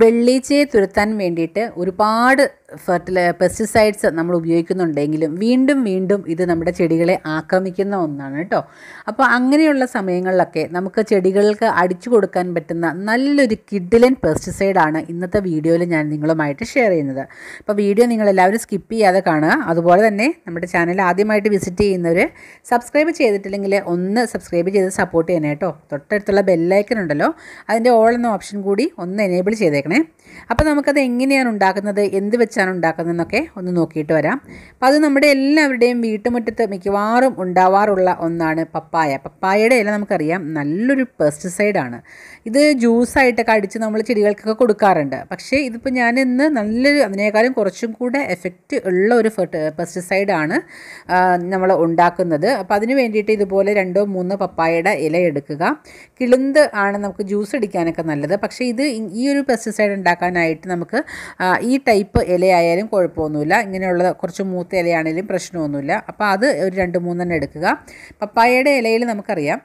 വെള്ളീച്ചയെ തുരത്താൻ വേണ്ടിയിട്ട് ഒരുപാട് ഫെർട്ടില പെസ്റ്റിസൈഡ്സ് നമ്മൾ ഉപയോഗിക്കുന്നുണ്ടെങ്കിലും വീണ്ടും വീണ്ടും ഇത് നമ്മുടെ ചെടികളെ ആക്രമിക്കുന്ന ഒന്നാണ് കേട്ടോ അപ്പോൾ അങ്ങനെയുള്ള സമയങ്ങളിലൊക്കെ നമുക്ക് ചെടികൾക്ക് അടിച്ചു കൊടുക്കാൻ പറ്റുന്ന നല്ലൊരു കിഡിലൻ പെസ്റ്റിസൈഡാണ് ഇന്നത്തെ വീഡിയോയിൽ ഞാൻ നിങ്ങളുമായിട്ട് ഷെയർ ചെയ്യുന്നത് അപ്പോൾ വീഡിയോ നിങ്ങൾ എല്ലാവരും സ്കിപ്പ് ചെയ്യാതെ കാണുക അതുപോലെ തന്നെ നമ്മുടെ ചാനൽ ആദ്യമായിട്ട് വിസിറ്റ് ചെയ്യുന്നവർ സബ്സ്ക്രൈബ് ചെയ്തിട്ടില്ലെങ്കിൽ ഒന്ന് സബ്സ്ക്രൈബ് ചെയ്ത് സപ്പോർട്ട് ചെയ്യണേ കേട്ടോ തൊട്ടടുത്തുള്ള ബെല്ലൈക്കൻ ഉണ്ടല്ലോ അതിൻ്റെ ഓൾ എന്ന ഓപ്ഷൻ കൂടി ഒന്ന് എനേബിൾ ചെയ്തേക്കാം ചെയ്തേക്കണേ അപ്പോൾ നമുക്കത് എങ്ങനെയാണ് ഉണ്ടാക്കുന്നത് എന്ത് വെച്ചാണ് ഉണ്ടാക്കുന്നതെന്നൊക്കെ ഒന്ന് നോക്കിയിട്ട് വരാം അപ്പോൾ അത് നമ്മുടെ എല്ലാവരുടെയും വീട്ടുമുറ്റത്ത് മിക്കവാറും ഉണ്ടാവാറുള്ള ഒന്നാണ് പപ്പായ പപ്പായയുടെ ഇല നമുക്കറിയാം നല്ലൊരു പെസ്റ്റിസൈഡാണ് ഇത് ജ്യൂസായിട്ടൊക്കെ അടിച്ച് നമ്മൾ ചെടികൾക്കൊക്കെ കൊടുക്കാറുണ്ട് പക്ഷേ ഇതിപ്പോൾ ഞാൻ ഇന്ന് നല്ലൊരു അതിനേക്കാളും കുറച്ചും കൂടെ എഫക്റ്റ് ഉള്ള ഒരു പെസ്റ്റിസൈഡാണ് നമ്മൾ ഉണ്ടാക്കുന്നത് അപ്പോൾ അതിന് വേണ്ടിയിട്ട് ഇതുപോലെ രണ്ടോ മൂന്നോ പപ്പായയുടെ ഇല എടുക്കുക കിളുന്ത് ആണ് നമുക്ക് ജ്യൂസ് അടിക്കാനൊക്കെ നല്ലത് പക്ഷേ ഇത് ഈ ഒരു പെസ്റ്റിസൈഡ് പെസ്റ്റിസൈഡ് ഉണ്ടാക്കാനായിട്ട് നമുക്ക് ഈ ടൈപ്പ് ഇലയായാലും കുഴപ്പമൊന്നുമില്ല ഇങ്ങനെയുള്ള കുറച്ച് മൂത്ത ഇലയാണെങ്കിലും പ്രശ്നമൊന്നുമില്ല അപ്പോൾ അത് ഒരു രണ്ട് മൂന്നെണ്ണം എടുക്കുക പപ്പായയുടെ ഇലയിൽ നമുക്കറിയാം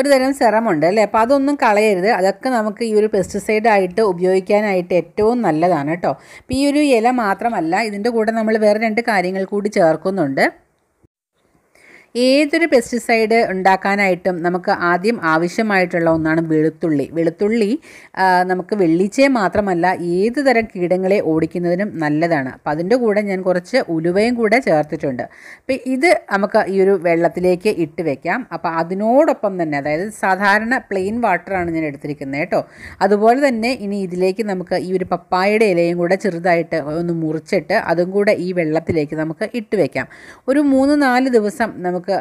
ഒരു തരം സിറമുണ്ട് അല്ലേ അപ്പോൾ അതൊന്നും കളയരുത് അതൊക്കെ നമുക്ക് ഈ ഒരു പെസ്റ്റിസൈഡ് ആയിട്ട് ഉപയോഗിക്കാനായിട്ട് ഏറ്റവും നല്ലതാണ് കേട്ടോ അപ്പോൾ ഈ ഒരു ഇല മാത്രമല്ല ഇതിൻ്റെ കൂടെ നമ്മൾ വേറെ രണ്ട് കാര്യങ്ങൾ കൂടി ചേർക്കുന്നുണ്ട് ഏതൊരു പെസ്റ്റിസൈഡ് ഉണ്ടാക്കാനായിട്ടും നമുക്ക് ആദ്യം ആവശ്യമായിട്ടുള്ള ഒന്നാണ് വെളുത്തുള്ളി വെളുത്തുള്ളി നമുക്ക് വെള്ളിച്ചയെ മാത്രമല്ല ഏത് തരം കീടങ്ങളെ ഓടിക്കുന്നതിനും നല്ലതാണ് അപ്പം അതിൻ്റെ കൂടെ ഞാൻ കുറച്ച് ഉലുവയും കൂടെ ചേർത്തിട്ടുണ്ട് അപ്പം ഇത് നമുക്ക് ഈ ഒരു വെള്ളത്തിലേക്ക് ഇട്ട് വെക്കാം അപ്പോൾ അതിനോടൊപ്പം തന്നെ അതായത് സാധാരണ പ്ലെയിൻ വാട്ടറാണ് ഞാൻ എടുത്തിരിക്കുന്നത് കേട്ടോ അതുപോലെ തന്നെ ഇനി ഇതിലേക്ക് നമുക്ക് ഈ ഒരു പപ്പായയുടെ ഇലയും കൂടെ ചെറുതായിട്ട് ഒന്ന് മുറിച്ചിട്ട് അതും കൂടെ ഈ വെള്ളത്തിലേക്ക് നമുക്ക് ഇട്ട് വെക്കാം ഒരു മൂന്ന് നാല് ദിവസം നമുക്ക് നമുക്ക്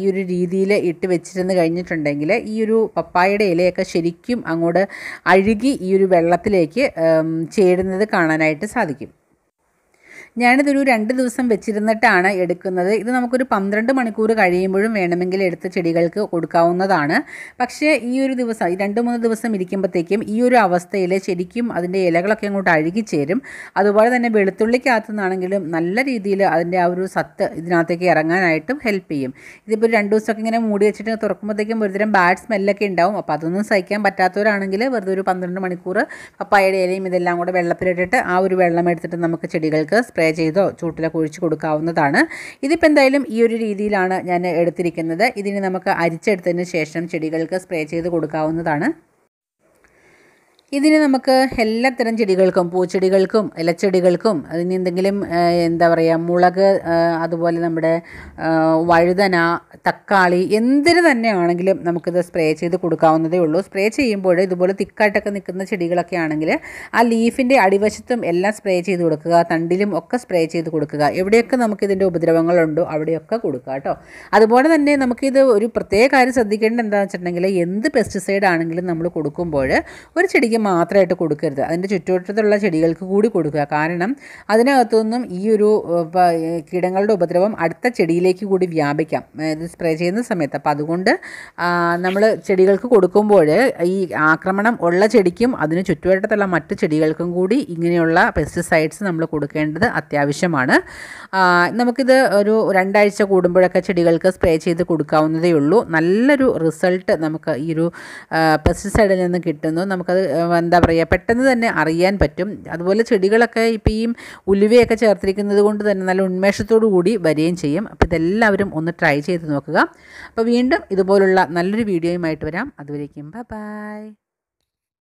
ഈ ഒരു രീതിയിൽ ഇട്ട് വെച്ചിരുന്ന് കഴിഞ്ഞിട്ടുണ്ടെങ്കിൽ ഈ ഒരു പപ്പായയുടെ ഇലയൊക്കെ ശരിക്കും അങ്ങോട്ട് അഴുകി ഈ ഒരു വെള്ളത്തിലേക്ക് ചേരുന്നത് കാണാനായിട്ട് സാധിക്കും ഞാനിതൊരു രണ്ട് ദിവസം വെച്ചിരുന്നിട്ടാണ് എടുക്കുന്നത് ഇത് നമുക്കൊരു പന്ത്രണ്ട് മണിക്കൂർ കഴിയുമ്പോഴും വേണമെങ്കിൽ എടുത്ത ചെടികൾക്ക് കൊടുക്കാവുന്നതാണ് പക്ഷേ ഈ ഒരു ദിവസം രണ്ട് മൂന്ന് ദിവസം ഇരിക്കുമ്പോഴത്തേക്കും ഈ ഒരു അവസ്ഥയിൽ ശരിക്കും അതിൻ്റെ ഇലകളൊക്കെ അങ്ങോട്ട് അഴുകിച്ചേരും അതുപോലെ തന്നെ വെളുത്തുള്ളിക്കകത്തു നിന്നാണെങ്കിലും നല്ല രീതിയിൽ അതിൻ്റെ ആ ഒരു സത്ത് ഇതിനകത്തേക്ക് ഇറങ്ങാനായിട്ടും ഹെൽപ്പ് ചെയ്യും ഇതിപ്പോൾ രണ്ട് ദിവസമൊക്കെ ഇങ്ങനെ മൂടി വെച്ചിട്ട് തുറക്കുമ്പോഴത്തേക്കും ഒരുതരം ബാഡ് സ്മെല്ലൊക്കെ ഉണ്ടാവും അപ്പോൾ അതൊന്നും സഹിക്കാൻ പറ്റാത്തവരാണെങ്കിൽ വെറുതെ ഒരു പന്ത്രണ്ട് മണിക്കൂർ പപ്പായയുടെ ഇലയും ഇതെല്ലാം കൂടെ വെള്ളത്തിലിട്ടിട്ട് ആ ഒരു വെള്ളം എടുത്തിട്ട് നമുക്ക് ചെടികൾക്ക് സ്പ്രേ സ്പ്രേ ചെയ്തോ ചൂട്ടിലൊക്കെ ഒഴിച്ച് കൊടുക്കാവുന്നതാണ് ഇതിപ്പോൾ എന്തായാലും ഈ ഒരു രീതിയിലാണ് ഞാൻ എടുത്തിരിക്കുന്നത് ഇതിന് നമുക്ക് അരിച്ചെടുത്തതിന് ശേഷം ചെടികൾക്ക് സ്പ്രേ ചെയ്ത് കൊടുക്കാവുന്നതാണ് ഇതിന് നമുക്ക് എല്ലാത്തരം ചെടികൾക്കും പൂച്ചെടികൾക്കും ഇലച്ചെടികൾക്കും അതിന് എന്തെങ്കിലും എന്താ പറയുക മുളക് അതുപോലെ നമ്മുടെ വഴുതന തക്കാളി എന്തിന് ആണെങ്കിലും നമുക്കിത് സ്പ്രേ ചെയ്ത് കൊടുക്കാവുന്നതേ ഉള്ളൂ സ്പ്രേ ചെയ്യുമ്പോൾ ഇതുപോലെ തിക്കായിട്ടൊക്കെ നിൽക്കുന്ന ചെടികളൊക്കെ ആണെങ്കിൽ ആ ലീഫിൻ്റെ അടിവശത്തും എല്ലാം സ്പ്രേ ചെയ്ത് കൊടുക്കുക തണ്ടിലും ഒക്കെ സ്പ്രേ ചെയ്ത് കൊടുക്കുക എവിടെയൊക്കെ നമുക്കിതിൻ്റെ ഉപദ്രവങ്ങളുണ്ടോ അവിടെയൊക്കെ കൊടുക്കുക കേട്ടോ അതുപോലെ തന്നെ നമുക്കിത് ഒരു പ്രത്യേക കാര്യം ശ്രദ്ധിക്കേണ്ടത് എന്താണെന്ന് വെച്ചിട്ടുണ്ടെങ്കിൽ എന്ത് പെസ്റ്റിസൈഡ് ആണെങ്കിലും നമ്മൾ കൊടുക്കുമ്പോൾ ഒരു ചെടിക്ക് മാത്രമായിട്ട് കൊടുക്കരുത് അതിൻ്റെ ചുറ്റുവട്ടത്തുള്ള ചെടികൾക്ക് കൂടി കൊടുക്കുക കാരണം അതിനകത്തുനിന്നും ഈ ഒരു കീടങ്ങളുടെ ഉപദ്രവം അടുത്ത ചെടിയിലേക്ക് കൂടി വ്യാപിക്കാം ഇത് സ്പ്രേ ചെയ്യുന്ന സമയത്ത് അപ്പോൾ അതുകൊണ്ട് നമ്മൾ ചെടികൾക്ക് കൊടുക്കുമ്പോൾ ഈ ആക്രമണം ഉള്ള ചെടിക്കും അതിന് ചുറ്റുവട്ടത്തുള്ള മറ്റു ചെടികൾക്കും കൂടി ഇങ്ങനെയുള്ള പെസ്റ്റിസൈഡ്സ് നമ്മൾ കൊടുക്കേണ്ടത് അത്യാവശ്യമാണ് നമുക്കിത് ഒരു രണ്ടാഴ്ച കൂടുമ്പോഴൊക്കെ ചെടികൾക്ക് സ്പ്രേ ചെയ്ത് കൊടുക്കാവുന്നതേ ഉള്ളൂ നല്ലൊരു റിസൾട്ട് നമുക്ക് ഈ ഒരു പെസ്റ്റിസൈഡിൽ നിന്ന് കിട്ടുന്നു നമുക്കത് എന്താ പറയുക പെട്ടെന്ന് തന്നെ അറിയാൻ പറ്റും അതുപോലെ ചെടികളൊക്കെ ഇപ്പോൾ ഈ ഉലുവയൊക്കെ ചേർത്തിരിക്കുന്നത് കൊണ്ട് തന്നെ നല്ല ഉന്മേഷത്തോടു കൂടി വരികയും ചെയ്യും അപ്പോൾ ഇതെല്ലാവരും ഒന്ന് ട്രൈ ചെയ്ത് നോക്കുക അപ്പോൾ വീണ്ടും ഇതുപോലുള്ള നല്ലൊരു വീഡിയോയുമായിട്ട് വരാം അതുവരേക്കും ബൈ